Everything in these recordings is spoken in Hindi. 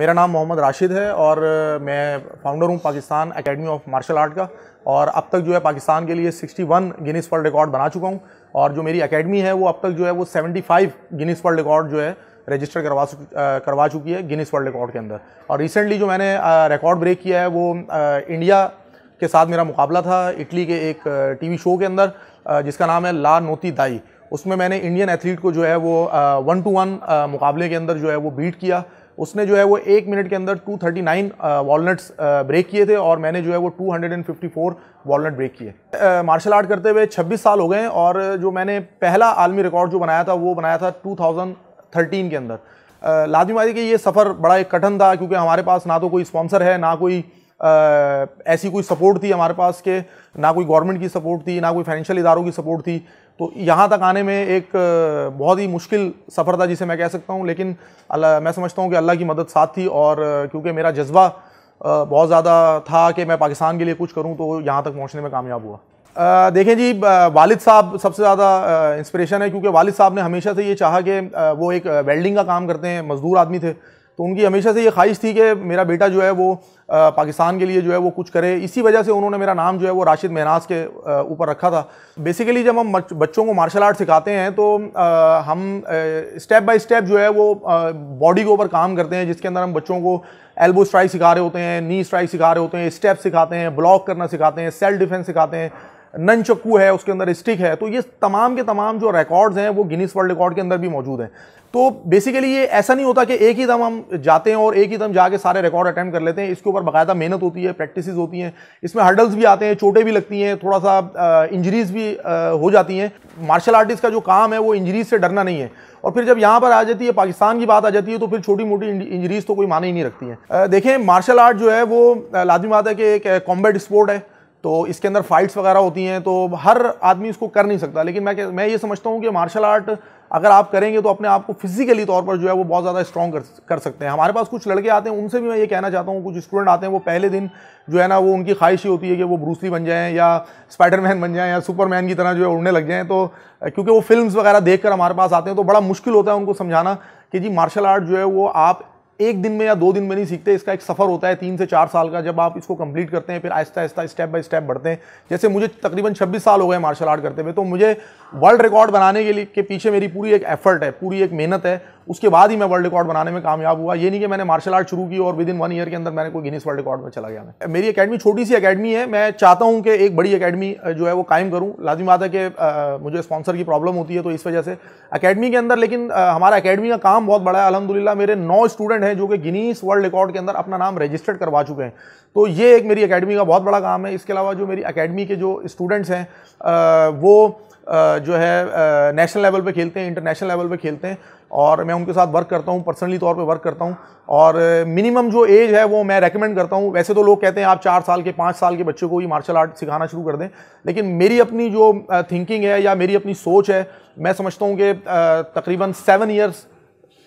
मेरा नाम मोहम्मद राशिद है और मैं फाउंडर हूँ Pakistan academy of martial art का और अब तक जो है पाकिस्तान के लिए 61 गिनीस वर्ल्ड रिकॉर्ड बना चुका हूँ और जो मेरी एकेडमी है वो अब तक जो है वो 75 गिनीस वर्ल्ड रिकॉर्ड जो है रजिस्टर करवा करवा चुकी है गिनीस वर्ल्ड रिकॉर्ड के अंदर और रिसेंटली जो मैंने रिकॉर्ड ब्रेक किया है वो इंडिया के साथ मेरा मुकाबला था इटली के एक टी शो के अंदर जिसका नाम है ला नोती दाई उसमें मैंने इंडियन एथलीट को जो है वो वन टू वन मुकाबले के अंदर जो है वो बीट किया उसने जो है वो एक मिनट के अंदर 239 वॉलनट्स ब्रेक किए थे और मैंने जो है वो 254 वॉलनट ब्रेक किए मार्शल आर्ट करते हुए 26 साल हो गए और जो मैंने पहला आलमी रिकॉर्ड जो बनाया था वो बनाया था 2013 के अंदर लाजमी बात कि ये सफ़र बड़ा एक कठिन था क्योंकि हमारे पास ना तो कोई स्पॉन्सर है ना कोई आ, ऐसी कोई सपोर्ट थी हमारे पास के ना कोई गवर्नमेंट की सपोर्ट थी ना कोई फाइनेंशियल इदारों की सपोर्ट थी तो यहाँ तक आने में एक बहुत ही मुश्किल सफ़र था जिसे मैं कह सकता हूँ लेकिन अल्लाह मैं समझता हूँ कि अल्लाह की मदद साथ थी और क्योंकि मेरा जज्बा बहुत ज़्यादा था कि मैं पाकिस्तान के लिए कुछ करूँ तो यहाँ तक पहुँचने में कामयाब हुआ देखें जी वालिद साहब सबसे ज़्यादा इंस्पिरेशन है क्योंकि वालिद साहब ने हमेशा से ये चाहा कि वो एक वेल्डिंग का काम करते हैं मज़दूर आदमी थे तो उनकी हमेशा से ये ख्वाहिश थी कि मेरा बेटा जो है वो पाकिस्तान के लिए जो है वो कुछ करे इसी वजह से उन्होंने मेरा नाम जो है वो राशिद महनाज के ऊपर रखा था बेसिकली जब हम बच्चों को मार्शल आर्ट सिखाते हैं तो हम स्टेप बाय स्टेप जो है वो बॉडी के ऊपर काम करते हैं जिसके अंदर हम बच्चों को एल्बो स्ट्राइक सिखा रहे होते हैं नी स्ट्राइक सिखा रहे होते हैं स्टेप सिखाते हैं ब्लॉक करना सिखाते हैं सेल्फ डिफेंस सिखाते हैं नन चक्कू है उसके अंदर स्टिक है तो ये तमाम के तमाम जो रिकॉर्ड्स हैं वो गिनीस वर्ल्ड रिकॉर्ड के अंदर भी मौजूद हैं तो बेसिकली ये ऐसा नहीं होता कि एक ही दम हम जाते हैं और एक ही दम जाके सारे रिकॉर्ड अटैम्प्ट कर लेते हैं इसके ऊपर बाकायदा मेहनत होती है प्रैक्टिस होती हैं इसमें हर्डल्स भी आते हैं चोटें भी लगती हैं थोड़ा सा इंजरीज भी हो जाती हैं मार्शल आर्टिस्ट का जो काम है वो इंजरीज से डरना नहीं है और फिर जब यहाँ पर आ जाती है पाकिस्तान की बात आ जाती है तो फिर छोटी मोटी इंजरीज तो कोई माने ही नहीं रखती हैं देखें मार्शल आर्ट जो है वो लाजमी बात है कि एक कॉम्बेट स्पोर्ट है तो इसके अंदर फाइट्स वगैरह होती हैं तो हर आदमी इसको कर नहीं सकता लेकिन मैं मैं ये समझता हूँ कि मार्शल आर्ट अगर आप करेंगे तो अपने आप को फिजिकली तौर पर जो है वो बहुत ज़्यादा स्ट्रॉन्ग कर कर सकते हैं हमारे पास कुछ लड़के आते हैं उनसे भी मैं ये कहना चाहता हूँ कुछ स्टूडेंट आते हैं वो पहले दिन जो है ना वो उनकी ख्वाहिश ही होती है कि वो ब्रूसली बन जाएँ या स्पाइडरमैन बन जाएँ या सुपरमैन की तरह जो है उड़ने लग जाएँ तो क्योंकि वो फिल्म वगैरह देख हमारे पास आते हैं तो बड़ा मुश्किल होता है उनको समझाना कि जी मार्शल आर्ट जो है वो आप एक दिन में या दो दिन में नहीं सीखते इसका एक सफ़र होता है तीन से चार साल का जब आप इसको कंप्लीट करते हैं फिर आहिस्ता आहिस्ता स्टेप बाय स्टेप बढ़ते हैं जैसे मुझे तकरीबन 26 साल हो गए मार्शल आर्ट करते हुए तो मुझे वर्ल्ड रिकॉर्ड बनाने के लिए के पीछे मेरी पूरी एक एफर्ट है पूरी एक मेहनत है उसके बाद ही मैं वर्ल्ड रिकॉर्ड बनाने में कामयाब हुआ ये नहीं कि मैंने मार्शल आर्ट शुरू की और विद इन वन ईयर के अंदर मैंने कोई गिनीस वर्ल्ड रिकॉर्ड में चला गया मैं मेरी अकेडमी छोटी सी अकेडमी है मैं चाहता हूँ कि एक बड़ी अकेडमी जो है वो कायम करूँ लाजिम बात है कि मुझे स्पॉन्सर की प्रॉब्लम होती है तो इस वजह से अकेडमी के अंदर लेकिन हमारा अकेडमी का काम बहुत बड़ा है अलहमदिल्ला मेरे नौ स्टूडेंट हैं जो कि गिनीस वर्ल्ड रिकॉर्ड के अंदर अपना नाम रजिस्टर्ड करवा चुके हैं तो ये एक मेरी अकेडमी का बहुत बड़ा काम है इसके अलावा जो मेरी अकेडमी के जो स्टूडेंट्स हैं वो जो है नेशनल लेवल पे खेलते हैं इंटरनेशनल लेवल पे खेलते हैं और मैं उनके साथ वर्क करता हूँ पर्सनली तौर पे वर्क करता हूँ और मिनिमम जो एज है वो मैं रेकमेंड करता हूँ वैसे तो लोग कहते हैं आप चार साल के पाँच साल के बच्चों को ही मार्शल आर्ट सिखाना शुरू कर दें लेकिन मेरी अपनी जो थिंकिंग है या मेरी अपनी सोच है मैं समझता हूँ कि तकरीबन सेवन ईयर्स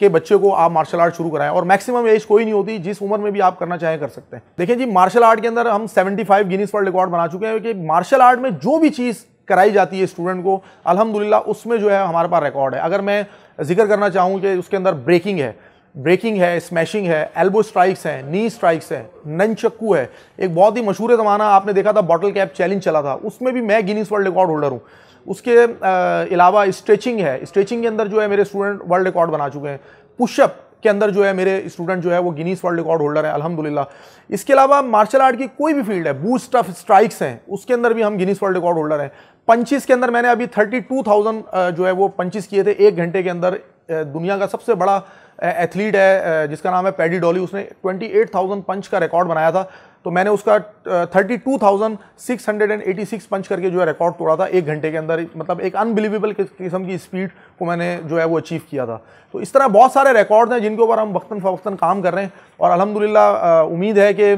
के बच्चे को आप मार्शल आर्ट शुरू कराएं और मैक्सिमम एज कोई नहीं होती जिस उम्र में भी आप करना चाहें कर सकते हैं देखिए जी मार्शल आर्ट के अंदर हम 75 फाइव गिनीस वर्ल्ड रिकॉर्ड बना चुके हैं कि मार्शल आर्ट में जो भी चीज़ कराई जाती है स्टूडेंट को अलहमदिल्ला उसमें जो है हमारे पास रिकॉर्ड है अगर मैं जिक्र करना चाहूँ कि उसके अंदर ब्रेकिंग है ब्रेकिंग है स्मैशिंग है एल्बो स्ट्राइक्स हैं नी स्ट्राइक्स हैं चक्कू है एक बहुत ही मशहूर ज़माना आपने देखा था बॉटल कैप चैलेंज चला था उसमें भी मैं गिनीस वर्ल्ड रिकॉर्ड होल्डर हूँ उसके अलावा स्ट्रेचिंग है स्ट्रेचिंग के अंदर जो है मेरे स्टूडेंट वर्ल्ड रिकॉर्ड बना चुके हैं पुशअप के अंदर जो है मेरे स्टूडेंट जो है वो गिनीस वर्ल्ड रिकॉर्ड होल्डर है अल्हम्दुलिल्लाह इसके अलावा मार्शल आर्ट की कोई भी फील्ड है बूस्ट ऑफ स्ट्राइक्स हैं उसके अंदर भी हम गिनीस वर्ल्ड रिकॉर्ड होल्डर हैं पंचिस के अंदर मैंने अभी थर्टी टू थाउजेंड जो है वो पंचिस किए थे एक घंटे के अंदर दुनिया का सबसे बड़ा एथलीट है जिसका नाम है पैडी डॉली उसने 28,000 पंच का रिकॉर्ड बनाया था तो मैंने उसका 32,686 पंच करके जो है रिकॉर्ड तोड़ा था एक घंटे के अंदर मतलब एक अनबिलीवेबल किस्म की स्पीड को मैंने जो है वो अचीव किया था तो इस तरह बहुत सारे रिकॉर्ड हैं जिनके ऊपर हम वक्ता फ़वक्ता काम कर रहे हैं और अलहमदिल्ला उम्मीद है कि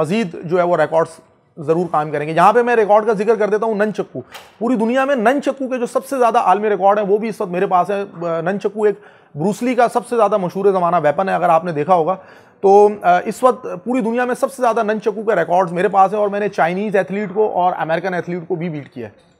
मज़ीद जो है वो रिकॉर्ड्स ज़रूर काम करेंगे यहाँ पे मैं रिकॉर्ड का जिक्र कर देता हूँ नन चक्कू पूरी दुनिया में नन के जो सबसे ज़्यादा आलमी रिकॉर्ड है वो भी इस वक्त मेरे पास है नन एक ब्रूसली का सबसे ज़्यादा मशहूर ज़माना वेपन है अगर आपने देखा होगा तो इस वक्त पूरी दुनिया में सबसे ज़्यादा नन के रिकॉर्ड्स मेरे पास है और मैंने चाइनीज़ एथलीट को और अमेरिकन एथलीट को भी बीट किया है